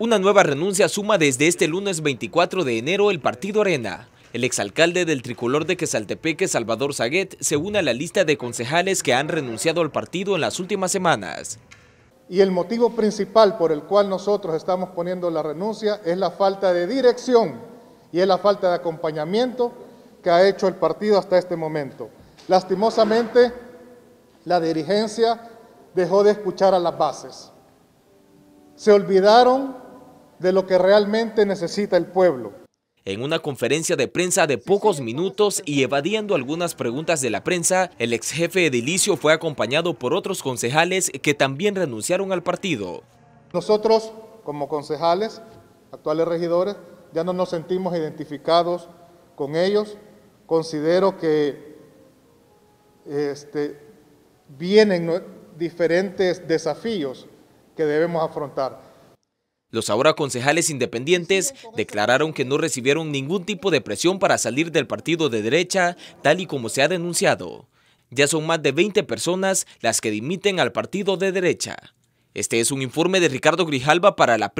Una nueva renuncia suma desde este lunes 24 de enero el partido Arena. El exalcalde del tricolor de Quesaltepeque, Salvador Zaguet, se une a la lista de concejales que han renunciado al partido en las últimas semanas. Y el motivo principal por el cual nosotros estamos poniendo la renuncia es la falta de dirección y es la falta de acompañamiento que ha hecho el partido hasta este momento. Lastimosamente, la dirigencia dejó de escuchar a las bases. Se olvidaron de lo que realmente necesita el pueblo. En una conferencia de prensa de pocos minutos y evadiendo algunas preguntas de la prensa, el ex jefe edilicio fue acompañado por otros concejales que también renunciaron al partido. Nosotros, como concejales, actuales regidores, ya no nos sentimos identificados con ellos. Considero que este, vienen diferentes desafíos que debemos afrontar. Los ahora concejales independientes declararon que no recibieron ningún tipo de presión para salir del partido de derecha, tal y como se ha denunciado. Ya son más de 20 personas las que dimiten al partido de derecha. Este es un informe de Ricardo Grijalva para la